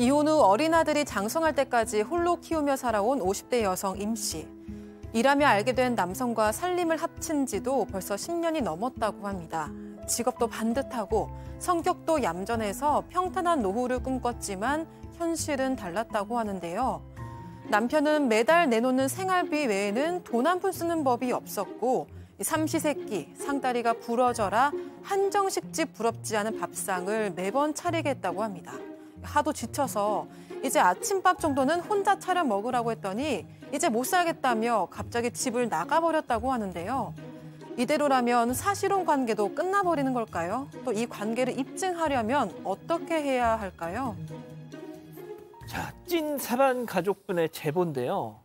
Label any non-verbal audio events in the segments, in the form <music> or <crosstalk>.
이혼 후 어린아들이 장성할 때까지 홀로 키우며 살아온 50대 여성 임 씨. 일하며 알게 된 남성과 살림을 합친 지도 벌써 10년이 넘었다고 합니다. 직업도 반듯하고 성격도 얌전해서 평탄한 노후를 꿈꿨지만 현실은 달랐다고 하는데요. 남편은 매달 내놓는 생활비 외에는 돈 한 푼 쓰는 법이 없었고 삼시세끼 상다리가 부러져라 한정식집 부럽지 않은 밥상을 매번 차리겠다고 합니다. 하도 지쳐서 이제 아침밥 정도는 혼자 차려 먹으라고 했더니 이제 못 살겠다며 갑자기 집을 나가버렸다고 하는데요. 이대로라면 사실혼 관계도 끝나버리는 걸까요? 또 이 관계를 입증하려면 어떻게 해야 할까요? 자, 찐 사반 가족분의 제보인데요.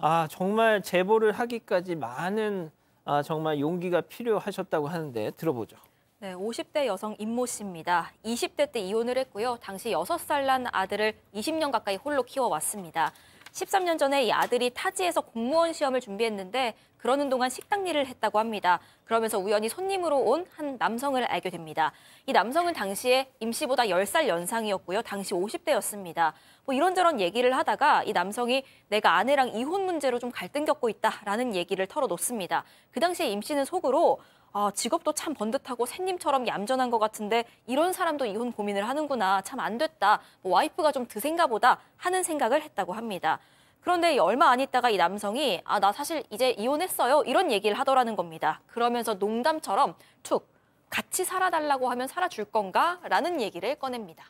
아, 정말 제보를 하기까지 많은 아, 정말 용기가 필요하셨다고 하는데 들어보죠. 네, 50대 여성 임모 씨입니다. 20대 때 이혼을 했고요. 당시 6살 난 아들을 20년 가까이 홀로 키워왔습니다. 13년 전에 이 아들이 타지에서 공무원 시험을 준비했는데 그러는 동안 식당 일을 했다고 합니다. 그러면서 우연히 손님으로 온 한 남성을 알게 됩니다. 이 남성은 당시에 임 씨보다 10살 연상이었고요. 당시 50대였습니다. 뭐 이런저런 얘기를 하다가 이 남성이 내가 아내랑 이혼 문제로 좀 갈등 겪고 있다라는 얘기를 털어놓습니다. 그 당시에 임 씨는 속으로 아, 직업도 참 번듯하고 샌님처럼 얌전한 것 같은데 이런 사람도 이혼 고민을 하는구나. 참 안 됐다. 뭐 와이프가 좀 드센가 보다 하는 생각을 했다고 합니다. 그런데 얼마 안 있다가 이 남성이 아, 나 사실 이제 이혼했어요. 이런 얘기를 하더라는 겁니다. 그러면서 농담처럼 툭 같이 살아달라고 하면 살아줄 건가? 라는 얘기를 꺼냅니다.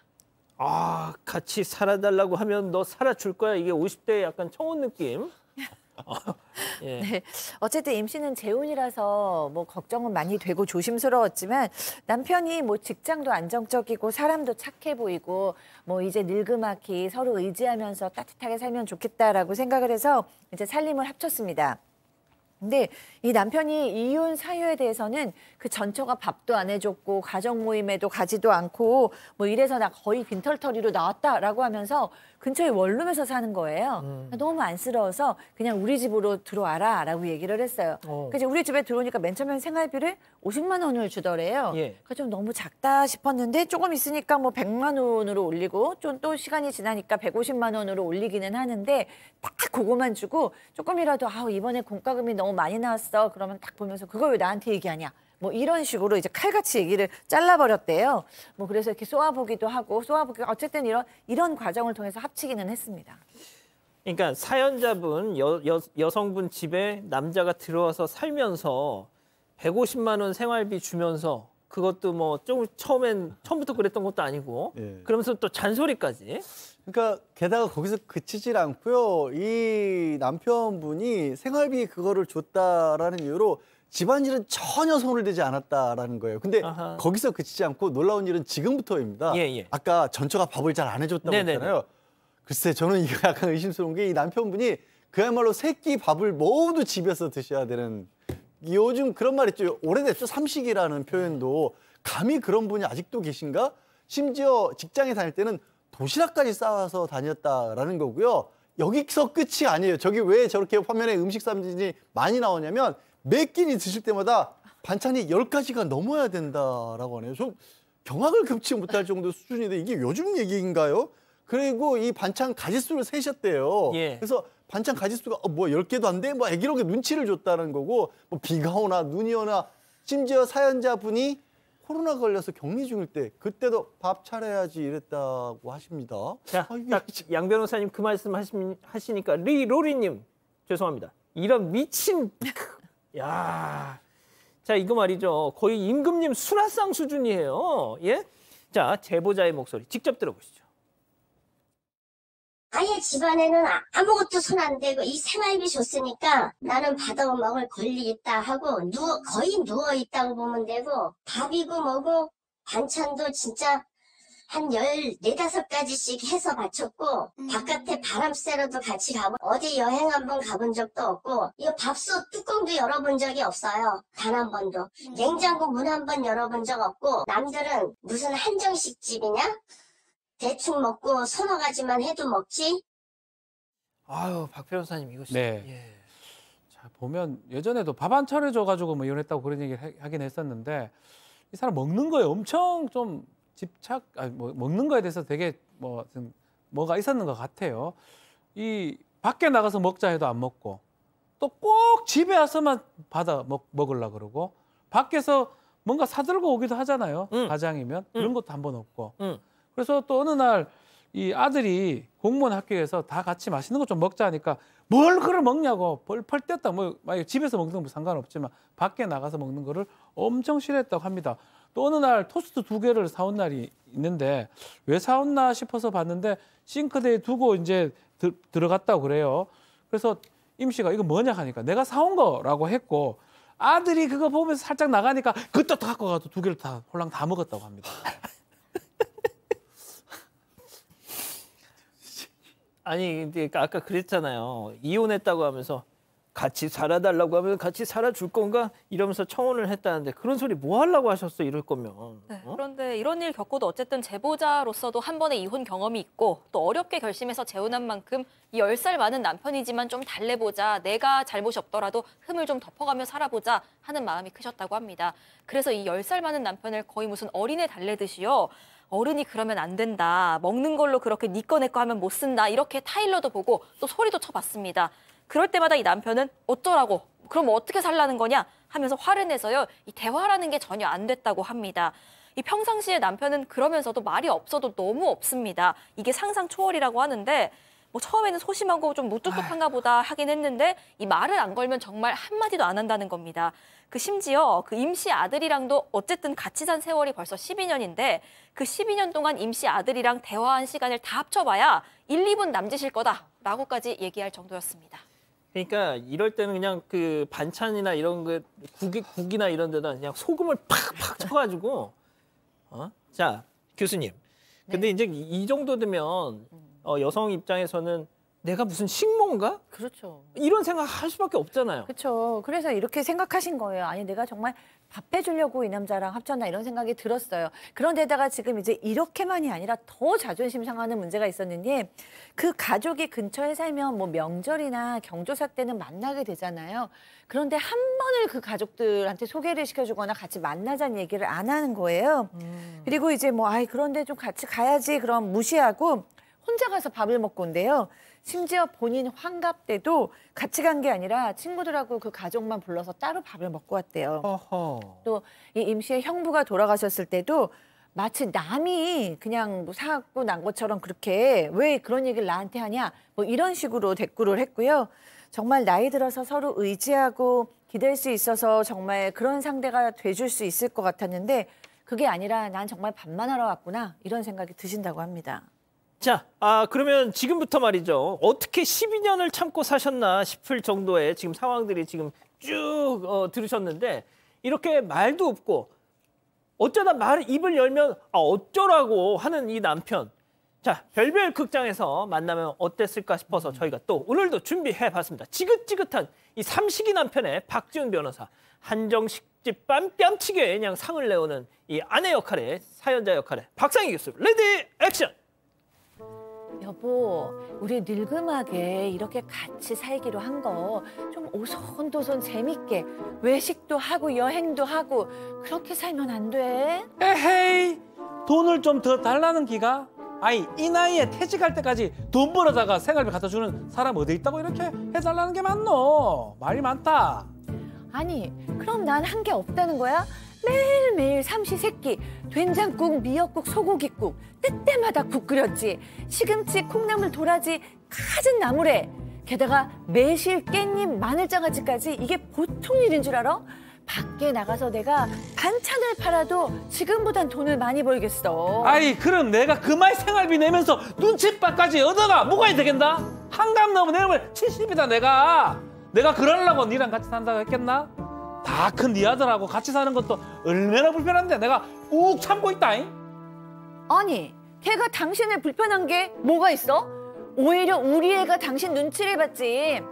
아, 같이 살아달라고 하면 너 살아줄 거야. 이게 5 0대 약간 청혼 느낌. 예. 네. 어쨌든 임씨는 재혼이라서 뭐 걱정은 많이 되고 조심스러웠지만 남편이 뭐 직장도 안정적이고 사람도 착해 보이고 뭐 이제 늙음악히 서로 의지하면서 따뜻하게 살면 좋겠다라고 생각을 해서 이제 살림을 합쳤습니다. 근데 이 남편이 이혼 사유에 대해서는 그 전처가 밥도 안 해줬고 가정 모임에도 가지도 않고 뭐 이래서 나 거의 빈털터리로 나왔다라고 하면서 근처에 원룸에서 사는 거예요. 음. 그러니까 너무 안쓰러워서 그냥 우리 집으로 들어와라라고 얘기를 했어요. 어. 그래서 우리 집에 들어오니까 맨 처음엔 생활비를 50만 원을 주더래요. 예. 그러니까 좀 너무 작다 싶었는데 조금 있으니까 뭐 100만 원으로 올리고 좀 또 시간이 지나니까 150만 원으로 올리기는 하는데 딱 그거만 주고 조금이라도 아 이번에 공과금이 너무 많이 나왔어. 그러면 딱 보면서 그걸 왜 나한테 얘기하냐. 뭐 이런 식으로 이제 칼같이 얘기를 잘라버렸대요. 뭐 그래서 이렇게 쏘아보기도 하고 쏘아보기 어쨌든 이런 이런 과정을 통해서 합치기는 했습니다. 그러니까 사연자분 여, 여, 여성분 집에 남자가 들어와서 살면서 150만 원 생활비 주면서 그것도 뭐좀 처음엔 처음부터 그랬던 것도 아니고 예. 그러면서 또 잔소리까지. 그러니까 게다가 거기서 그치질 않고요. 이 남편분이 생활비 그거를 줬다라는 이유로 집안일은 전혀 손을 대지 않았다라는 거예요. 근데 아하. 거기서 그치지 않고 놀라운 일은 지금부터입니다. 예, 예. 아까 전처가 밥을 잘 안 해줬다고 네네네. 했잖아요. 글쎄 저는 이거 약간 의심스러운 게 이 남편분이 그야말로 새끼 밥을 모두 집에서 드셔야 되는 요즘 그런 말 있죠. 오래됐죠. 삼식이라는 표현도 감히 그런 분이 아직도 계신가? 심지어 직장에 다닐 때는 도시락까지 싸와서 다녔다라는 거고요. 여기서 끝이 아니에요. 저기 왜 저렇게 화면에 음식 사진이 많이 나오냐면 매 끼니 드실 때마다 반찬이 열가지가 넘어야 된다라고 하네요. 좀 경악을 금치 못할 정도 수준인데 이게 요즘 얘기인가요? 그리고 이 반찬 가짓수를 세셨대요. 예. 그래서 반찬 가짓수가 어, 뭐 10개도 안 돼? 뭐 애기롭게 눈치를 줬다는 거고 뭐 비가 오나 눈이 오나 심지어 사연자분이 코로나 걸려서 격리 중일 때 그때도 밥 차려야지 이랬다고 하십니다. 자, 아, 딱양 변호사님 그 말씀 하시, 하시니까 리로리님 죄송합니다. 이런 미친 <laughs> 야. 자, 이거 말이죠. 거의 임금님 수라상 수준이에요. 예? 자, 제보자의 목소리 직접 들어보시죠. 아예 집안에는 아, 아무것도 손 안 대고 이 생활비 줬으니까 나는 받아 먹을 권리 있다 하고 누워 거의 누워 있다고 보면 되고 밥이고 뭐고 반찬도 진짜 한 14, 5가지씩 해서 바쳤고 음. 바깥에 바람 쐬러도 같이 가고 어디 여행 한번 가본 적도 없고 이 밥솥 뚜껑도 열어본 적이 없어요 단 한 번도 음. 냉장고 문 한 번 열어본 적 없고 남들은 무슨 한정식집이냐? 대충 먹고 서너 가지만 해도 먹지? 아유 박 변호사님 이거 진짜. 네. 예. 자 보면 예전에도 밥한 차례 줘가지고 뭐 이혼했다고 그런 얘기를 하긴 했었는데 이 사람 먹는 거에 엄청 좀 집착, 아니 뭐 먹는 거에 대해서 되게 뭐 뭐가 있었는 것 같아요. 이 밖에 나가서 먹자 해도 안 먹고 또 꼭 집에 와서만 받아 먹, 먹으려 그러고 밖에서 뭔가 사들고 오기도 하잖아요. 음. 가장이면 음. 그런 것도 한 번 없고. 음. 그래서 또 어느 날 이 아들이 공무원 학교에서 다 같이 맛있는 거 좀 먹자 하니까 뭘 그걸 먹냐고 벌펄 뗐다. 뭐 만약 집에서 먹는 건 상관없지만 밖에 나가서 먹는 거를 엄청 싫어했다고 합니다. 또 어느 날 토스트 두 개를 사온 날이 있는데 왜 사온나 싶어서 봤는데 싱크대에 두고 이제 드, 들어갔다고 그래요. 그래서 임씨가 이거 뭐냐 하니까 내가 사온 거라고 했고 아들이 그거 보면서 살짝 나가니까 그것도 다 갖고 가서 두 개를 다 홀랑 다 먹었다고 합니다. <laughs> 아니 근데 그러니까 아까 그랬잖아요. 이혼했다고 하면서 같이 살아달라고 하면 같이 살아줄 건가 이러면서 청혼을 했다는데 그런 소리 뭐 하려고 하셨어 이럴 거면 네, 어? 그런데 이런 일 겪고도 어쨌든 제보자로서도 한 번의 이혼 경험이 있고 또 어렵게 결심해서 재혼한 만큼 이열살 많은 남편이지만 좀 달래보자 내가 잘못이 없더라도 흠을 좀 덮어가며 살아보자 하는 마음이 크셨다고 합니다 그래서 이열살 많은 남편을 거의 무슨 어린애 달래듯이요 어른이 그러면 안 된다. 먹는 걸로 그렇게 니꺼 네 내꺼 하면 못 쓴다. 이렇게 타일러도 보고 또 소리도 쳐봤습니다. 그럴 때마다 이 남편은 어쩌라고 그럼 어떻게 살라는 거냐 하면서 화를 내서요. 이 대화라는 게 전혀 안 됐다고 합니다. 이 평상시에 남편은 그러면서도 말이 없어도 너무 없습니다. 이게 상상 초월이라고 하는데 뭐 처음에는 소심하고 좀 무뚝뚝한가 보다 하긴 했는데 이 말을 안 걸면 정말 한마디도 안 한다는 겁니다. 그 심지어 그 임시 아들이랑도 어쨌든 같이 산 세월이 벌써 12년인데 그 12년 동안 임시 아들이랑 대화한 시간을 다 합쳐봐야 1, 2분 남짓일 거다라고까지 얘기할 정도였습니다. 그러니까 이럴 때는 그냥 그 반찬이나 이런 거 국이, 국이나 이런 데다 그냥 소금을 팍팍 쳐가지고 어? 자 교수님 근데 네. 이제 이 정도 되면 음. 어, 여성 입장에서는 내가 무슨 식모인가? 그렇죠. 이런 생각 할 수밖에 없잖아요. 그렇죠. 그래서 이렇게 생각하신 거예요. 아니 내가 정말 밥해 주려고 이 남자랑 합쳤나 이런 생각이 들었어요. 그런데다가 지금 이제 이렇게만이 아니라 더 자존심 상하는 문제가 있었는데 그 가족이 근처에 살면 뭐 명절이나 경조사 때는 만나게 되잖아요. 그런데 한 번을 그 가족들한테 소개를 시켜주거나 같이 만나자는 얘기를 안 하는 거예요. 음. 그리고 이제 뭐 아이 그런데 좀 같이 가야지 그럼 무시하고 혼자 가서 밥을 먹고 온대요. 심지어 본인 환갑 때도 같이 간 게 아니라 친구들하고 그 가족만 불러서 따로 밥을 먹고 왔대요. 또이 임시의 형부가 돌아가셨을 때도 마치 남이 그냥 뭐 사고 난 것처럼 그렇게 왜 그런 얘기를 나한테 하냐 뭐 이런 식으로 댓글을 했고요. 정말 나이 들어서 서로 의지하고 기댈 수 있어서 정말 그런 상대가 돼 줄 수 있을 것 같았는데 그게 아니라 난 정말 밥만 하러 왔구나 이런 생각이 드신다고 합니다. 자, 아 그러면 지금부터 말이죠. 어떻게 12년을 참고 사셨나 싶을 정도의 지금 상황들이 지금 쭉 어, 들으셨는데 이렇게 말도 없고 어쩌다 말 입을 열면 아 어쩌라고 하는 이 남편. 자, 별별 극장에서 만나면 어땠을까 싶어서 저희가 또 오늘도 준비해 봤습니다. 지긋지긋한 이 삼식이 남편의 박지훈 변호사, 한정식집 뺨 뺨치게 그냥 상을 내오는 이 아내 역할의 사연자 역할의 박상희 교수. 레디 액션. 여보, 우리 늙음하게 이렇게 같이 살기로 한 거 좀 오손도손 재밌게 외식도 하고 여행도 하고 그렇게 살면 안 돼. 에헤이, 돈을 좀 더 달라는 기가? 아이, 이 나이에 퇴직할 때까지 돈 벌어다가 생활비 갖다 주는 사람 어디 있다고 이렇게 해달라는 게 맞노? 말이 많다. 아니, 그럼 난 한 게 없다는 거야? 매일매일 삼시세끼 된장국, 미역국, 소고기국 때때마다 국 끓였지 시금치, 콩나물, 도라지 가진 나물에 게다가 매실, 깻잎, 마늘장아찌까지 이게 보통 일인 줄 알아? 밖에 나가서 내가 반찬을 팔아도 지금보단 돈을 많이 벌겠어. 아이 그럼 내가 그 말 생활비 내면서 눈칫밥까지 얻어가 뭐가 되겠나? 한감 넘으면 70이다 내가. 내가 그러려고 니랑 같이 산다고 했겠나? 다큰네 아들하고 같이 사는 것도 얼마나 불편한데 내가 꾹 참고 있다잉? 아니, 걔가 당신을 불편한 게 뭐가 있어? 오히려 우리 애가 당신 눈치를 봤지.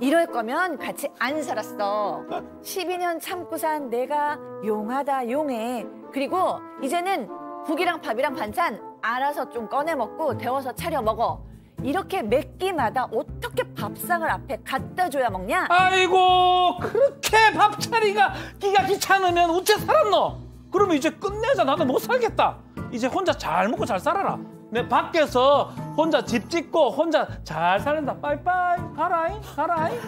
이럴 거면 같이 안 살았어. 12년 참고 산 내가 용하다 용해. 그리고 이제는 국이랑 밥이랑 반찬 알아서 좀 꺼내 먹고 데워서 차려 먹어. 이렇게 맵기마다 어떻게 밥상을 앞에 갖다 줘야 먹냐? 아이고 그렇게 밥차리가 기가 귀찮으면 우째 살았노? 그러면 이제 끝내자 나도 못 살겠다 이제 혼자 잘 먹고 잘 살아라 내 밖에서 혼자 집 짓고 혼자 잘 살린다 빠이빠이 가라잉 가라잉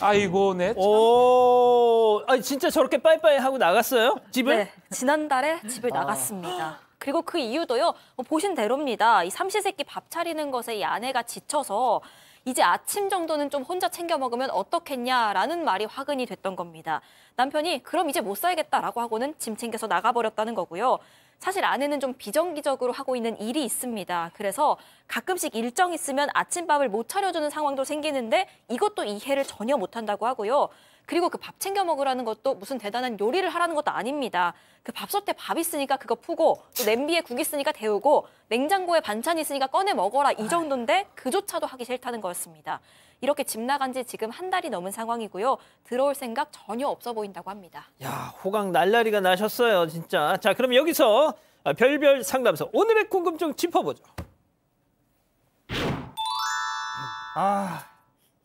아이고 내 참. 오, 아 진짜 저렇게 빠이빠이 하고 나갔어요? 집을? 네, 지난달에 집을 나갔습니다. 그리고 그 이유도요. 뭐 보신 대로입니다. 이 삼시세끼 밥 차리는 것에 이 아내가 지쳐서 이제 아침 정도는 좀 혼자 챙겨 먹으면 어떻겠냐라는 말이 화근이 됐던 겁니다. 남편이 그럼 이제 못 살겠다라고 하고는 짐 챙겨서 나가버렸다는 거고요. 사실 아내는 좀 비정기적으로 하고 있는 일이 있습니다. 그래서 가끔씩 일정 있으면 아침밥을 못 차려주는 상황도 생기는데 이것도 이해를 전혀 못한다고 하고요. 그리고 그 밥 챙겨 먹으라는 것도 무슨 대단한 요리를 하라는 것도 아닙니다. 그 밥솥에 밥 있으니까 그거 푸고 또 냄비에 국 있으니까 데우고 냉장고에 반찬 있으니까 꺼내 먹어라 이 정도인데 그조차도 하기 싫다는 거였습니다. 이렇게 집 나간 지 지금 한 달이 넘은 상황이고요. 들어올 생각 전혀 없어 보인다고 합니다. 야, 호강 날라리가 나셨어요, 진짜. 자, 그럼 여기서 별별 상담소 오늘의 궁금증 짚어보죠. 아,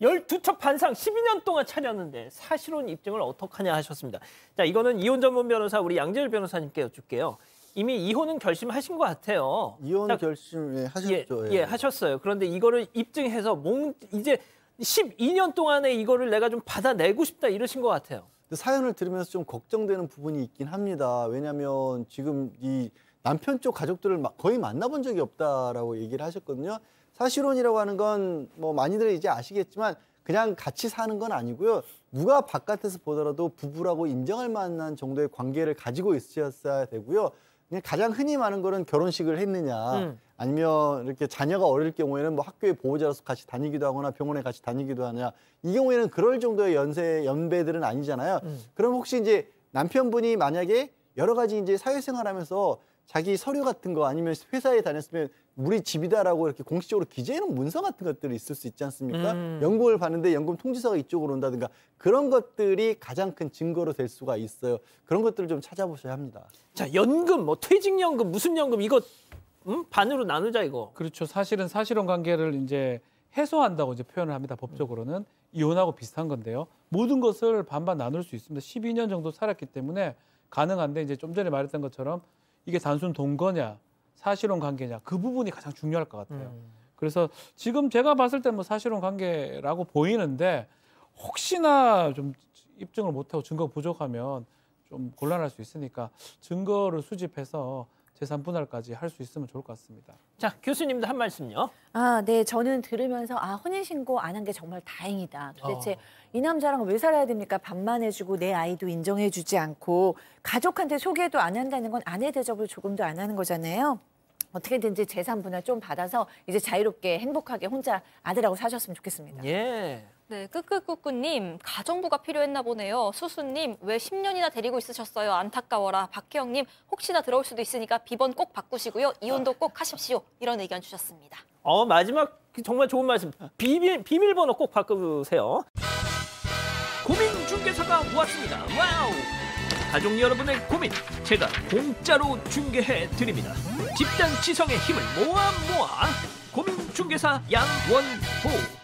12척 반상 12년 동안 차렸는데 사실혼 입증을 어떡하냐 하셨습니다. 자, 이거는 이혼 전문 변호사 우리 양재열 변호사님께 여쭐게요. 이미 이혼은 결심하신 것 같아요. 이혼 결심 예, 하셨죠. 예, 예. 예, 하셨어요. 그런데 이거를 입증해서 몽 이제 12년 동안에 이거를 내가 좀 받아내고 싶다 이러신 것 같아요. 사연을 들으면서 좀 걱정되는 부분이 있긴 합니다. 왜냐하면 지금 이 남편 쪽 가족들을 거의 만나본 적이 없다라고 얘기를 하셨거든요. 사실혼이라고 하는 건 뭐 많이들 이제 아시겠지만 그냥 같이 사는 건 아니고요. 누가 바깥에서 보더라도 부부라고 인정할 만한 정도의 관계를 가지고 있으셨어야 되고요. 그냥 가장 흔히 많은 거는 결혼식을 했느냐 음. 아니면 이렇게 자녀가 어릴 경우에는 뭐 학교에 보호자로서 같이 다니기도 하거나 병원에 같이 다니기도 하냐 이 경우에는 그럴 정도의 연세 연배들은 아니잖아요 음. 그럼 혹시 이제 남편분이 만약에 여러 가지 이제 사회생활하면서 자기 서류 같은 거 아니면 회사에 다녔으면 우리 집이다라고 이렇게 공식적으로 기재해놓은 문서 같은 것들이 있을 수 있지 않습니까? 음. 연금을 받는데 연금 통지서가 이쪽으로 온다든가 그런 것들이 가장 큰 증거로 될 수가 있어요. 그런 것들을 좀 찾아보셔야 합니다. 자, 연금, 뭐 퇴직연금, 무슨 연금 이거 음? 반으로 나누자 이거. 그렇죠. 사실은 사실혼 관계를 이제 해소한다고 이제 표현을 합니다. 법적으로는 이혼하고 비슷한 건데요. 모든 것을 반반 나눌 수 있습니다. 12년 정도 살았기 때문에 가능한데 이제 좀 전에 말했던 것처럼 이게 단순 동거냐 사실혼 관계냐 그 부분이 가장 중요할 것 같아요. 음. 그래서 지금 제가 봤을 때뭐 사실혼 관계라고 보이는데 혹시나 좀 입증을 못하고 증거 부족하면 좀 곤란할 수 있으니까 증거를 수집해서 재산 분할까지 할 수 있으면 좋을 것 같습니다. 자, 교수님도 한 말씀요. 아, 네. 저는 들으면서 아, 혼인 신고 안 한 게 정말 다행이다. 도대체 어. 이 남자랑 왜 살아야 됩니까? 반만 해주고 내 아이도 인정해주지 않고 가족한테 소개도 안 한다는 건 아내 대접을 조금도 안 하는 거잖아요. 어떻게든지 재산 분할 좀 받아서 이제 자유롭게 행복하게 혼자 아들하고 사셨으면 좋겠습니다. 예. 네, 끄끄꾸꾸님, 가정부가 필요했나 보네요. 수수님, 왜 10년이나 데리고 있으셨어요? 안타까워라. 박혜영님, 혹시나 들어올 수도 있으니까 비번 꼭 바꾸시고요. 이혼도 꼭 하십시오. 이런 의견 주셨습니다. 어, 마지막 정말 좋은 말씀. 비밀, 비밀번호 꼭 바꾸세요. 고민 중개사가 왔습니다. 와우! 가족 여러분의 고민, 제가 공짜로 중개해 드립니다. 집단 지성의 힘을 모아 모아 고민 중개사 양원호.